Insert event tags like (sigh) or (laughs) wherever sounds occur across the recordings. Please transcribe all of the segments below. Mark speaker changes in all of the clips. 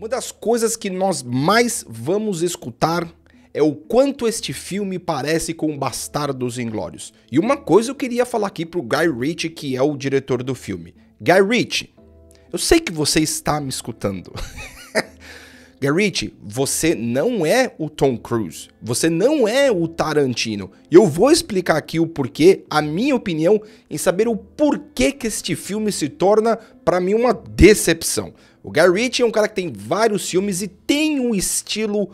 Speaker 1: Uma das coisas que nós mais vamos escutar é o quanto este filme parece com Bastardos Inglórios. E uma coisa eu queria falar aqui pro Guy Ritchie, que é o diretor do filme. Guy Ritchie, eu sei que você está me escutando. (laughs) Garrity, você não é o Tom Cruise, você não é o Tarantino. E eu vou explicar aqui o porquê, a minha opinião, em saber o porquê que este filme se torna, para mim, uma decepção. O Garrity é um cara que tem vários filmes e tem um estilo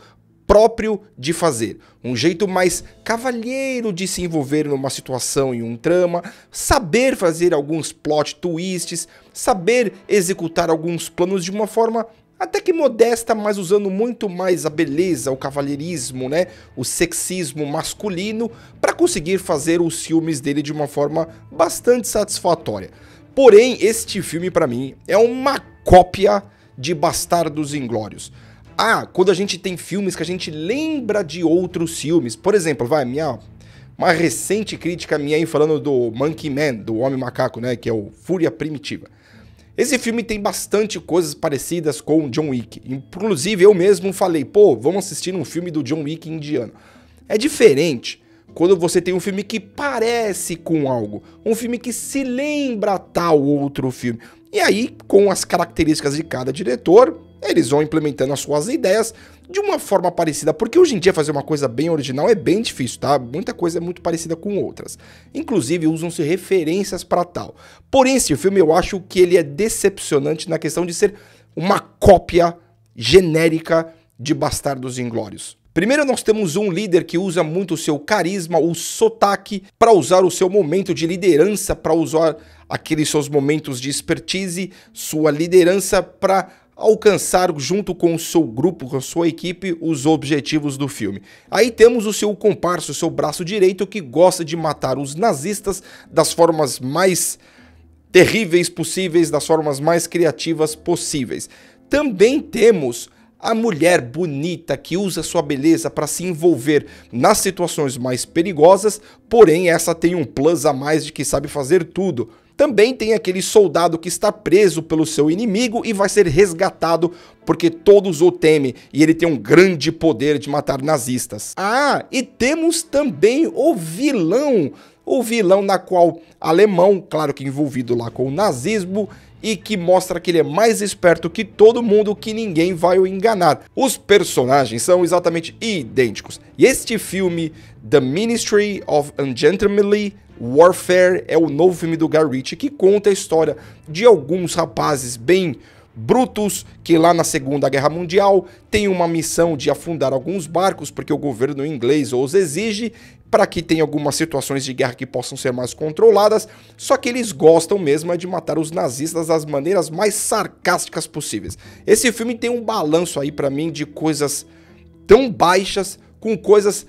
Speaker 1: próprio de fazer. Um jeito mais cavalheiro de se envolver numa situação e um trama, saber fazer alguns plot twists, saber executar alguns planos de uma forma até que modesta, mas usando muito mais a beleza, o cavalheirismo, né, o sexismo masculino para conseguir fazer os filmes dele de uma forma bastante satisfatória. Porém, este filme para mim é uma cópia de Bastardos Inglórios. Ah, quando a gente tem filmes que a gente lembra de outros filmes, por exemplo, vai minha uma recente crítica minha aí falando do Monkey Man, do Homem Macaco, né, que é o Fúria Primitiva. Esse filme tem bastante coisas parecidas com o John Wick. Inclusive, eu mesmo falei, pô, vamos assistir um filme do John Wick indiano. É diferente quando você tem um filme que parece com algo, um filme que se lembra tal outro filme. E aí, com as características de cada diretor, eles vão implementando as suas ideias de uma forma parecida, porque hoje em dia fazer uma coisa bem original é bem difícil, tá? Muita coisa é muito parecida com outras. Inclusive, usam-se referências para tal. Porém, esse filme eu acho que ele é decepcionante na questão de ser uma cópia genérica de Bastardos Inglórios. Primeiro, nós temos um líder que usa muito o seu carisma, o sotaque, para usar o seu momento de liderança, para usar aqueles seus momentos de expertise, sua liderança para alcançar junto com o seu grupo, com a sua equipe, os objetivos do filme. Aí temos o seu comparso, o seu braço direito que gosta de matar os nazistas das formas mais terríveis possíveis, das formas mais criativas possíveis. Também temos a mulher bonita que usa sua beleza para se envolver nas situações mais perigosas, porém essa tem um plus a mais de que sabe fazer tudo também tem aquele soldado que está preso pelo seu inimigo e vai ser resgatado porque todos o temem e ele tem um grande poder de matar nazistas. Ah, e temos também o vilão o vilão na qual alemão, claro que envolvido lá com o nazismo, e que mostra que ele é mais esperto que todo mundo, que ninguém vai o enganar. Os personagens são exatamente idênticos. E este filme, The Ministry of Ungentlemanly Warfare é o novo filme do Guy Ritchie que conta a história de alguns rapazes bem brutos que lá na Segunda Guerra Mundial têm uma missão de afundar alguns barcos porque o governo inglês os exige para que tenha algumas situações de guerra que possam ser mais controladas, só que eles gostam mesmo é de matar os nazistas das maneiras mais sarcásticas possíveis. Esse filme tem um balanço aí para mim de coisas tão baixas com coisas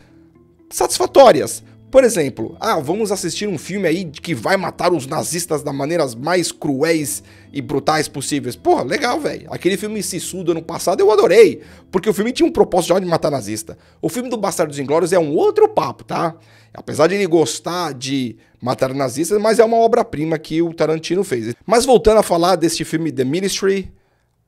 Speaker 1: satisfatórias, por exemplo, ah, vamos assistir um filme aí que vai matar os nazistas da maneiras mais cruéis e brutais possíveis. Porra, legal, velho. Aquele filme Sissudo ano passado eu adorei, porque o filme tinha um propósito já de matar nazista. O filme do Bastardos Inglórios é um outro papo, tá? Apesar de ele gostar de matar nazistas, mas é uma obra-prima que o Tarantino fez. Mas voltando a falar deste filme The Ministry,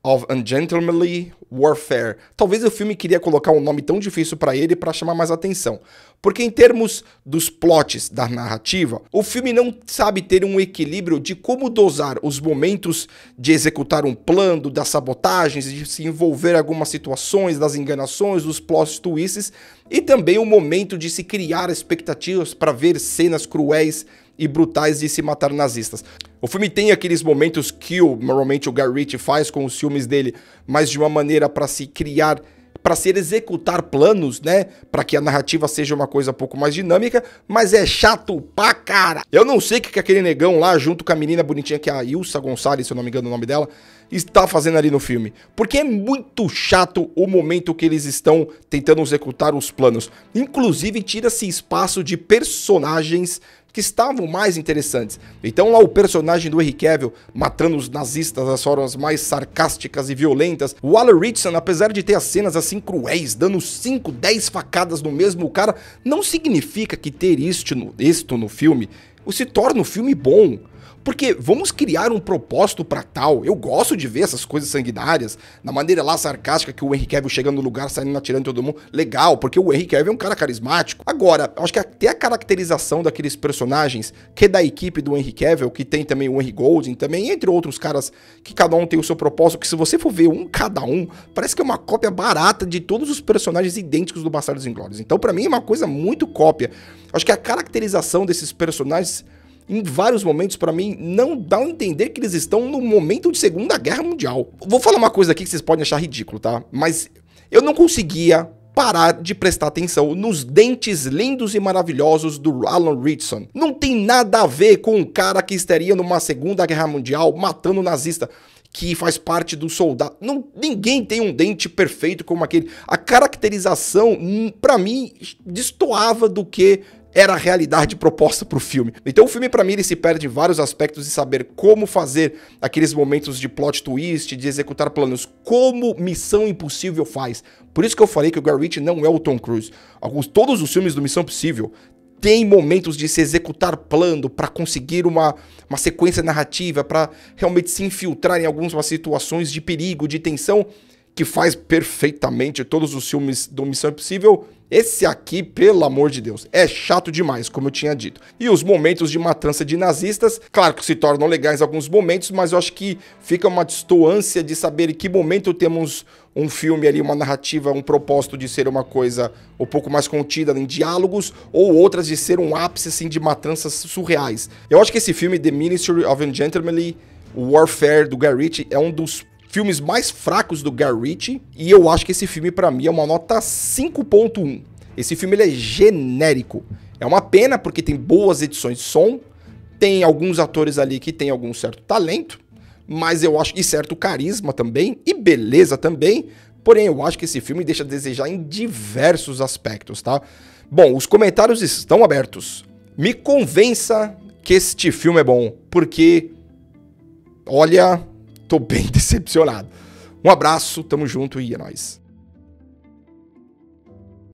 Speaker 1: of Ungentlemanly Warfare. Talvez o filme queria colocar um nome tão difícil para ele para chamar mais atenção. Porque em termos dos plots da narrativa, o filme não sabe ter um equilíbrio de como dosar os momentos de executar um plano, das sabotagens, de se envolver em algumas situações, das enganações, dos plot twists e também o momento de se criar expectativas para ver cenas cruéis e brutais de se matar nazistas. O filme tem aqueles momentos que o, normalmente o Guy Ritchie faz com os filmes dele, mas de uma maneira para se criar para ser executar planos, né? Para que a narrativa seja uma coisa um pouco mais dinâmica, mas é chato pra cara. Eu não sei o que, que aquele negão lá, junto com a menina bonitinha, que é a Ilsa Gonçalves, se eu não me engano o nome dela, está fazendo ali no filme. Porque é muito chato o momento que eles estão tentando executar os planos. Inclusive, tira-se espaço de personagens que estavam mais interessantes. Então lá o personagem do Henry Cavill matando os nazistas das formas mais sarcásticas e violentas, o Alan Richardson, apesar de ter as cenas assim cruéis, dando 5, 10 facadas no mesmo cara, não significa que ter isto no, isto no filme se torna um filme bom. Porque vamos criar um propósito para tal. Eu gosto de ver essas coisas sanguinárias, na maneira lá sarcástica que o Henry Cavill chegando no lugar, saindo atirando todo mundo. Legal, porque o Henry Cavill é um cara carismático. Agora, acho que até a caracterização daqueles personagens que é da equipe do Henry Cavill, que tem também o Henry Golding, também entre outros caras que cada um tem o seu propósito, que se você for ver um cada um, parece que é uma cópia barata de todos os personagens idênticos do Bastardos Inglórios. Então, para mim é uma coisa muito cópia. Acho que a caracterização desses personagens em vários momentos, para mim, não dá a entender que eles estão no momento de Segunda Guerra Mundial. Vou falar uma coisa aqui que vocês podem achar ridículo, tá? Mas eu não conseguia parar de prestar atenção nos dentes lindos e maravilhosos do Alan Richardson. Não tem nada a ver com um cara que estaria numa Segunda Guerra Mundial matando nazista que faz parte do soldado. Não, ninguém tem um dente perfeito como aquele. A caracterização, hum, para mim, destoava do que era a realidade proposta para o filme. Então o filme para mim ele se perde em vários aspectos de saber como fazer aqueles momentos de plot twist, de executar planos, como Missão Impossível faz. Por isso que eu falei que o Guy Ritchie não é o Tom Cruise. Alguns, todos os filmes do Missão Impossível têm momentos de se executar plano para conseguir uma, uma sequência narrativa, para realmente se infiltrar em algumas situações de perigo, de tensão, que faz perfeitamente todos os filmes do Missão Impossível esse aqui, pelo amor de Deus, é chato demais, como eu tinha dito. E os momentos de matança de nazistas, claro que se tornam legais alguns momentos, mas eu acho que fica uma distância de saber em que momento temos um filme ali, uma narrativa, um propósito de ser uma coisa um pouco mais contida em diálogos, ou outras de ser um ápice assim, de matanças surreais. Eu acho que esse filme, The Ministry of Gentlemanly Warfare, do Guy Ritchie, é um dos filmes mais fracos do Guy Ritchie, e eu acho que esse filme para mim é uma nota 5.1. Esse filme ele é genérico. É uma pena porque tem boas edições de som, tem alguns atores ali que tem algum certo talento, mas eu acho e certo carisma também e beleza também. Porém, eu acho que esse filme deixa a desejar em diversos aspectos, tá? Bom, os comentários estão abertos. Me convença que este filme é bom, porque olha, tô bem (laughs) decepcionado. Um abraço, tamo junto e é nóis.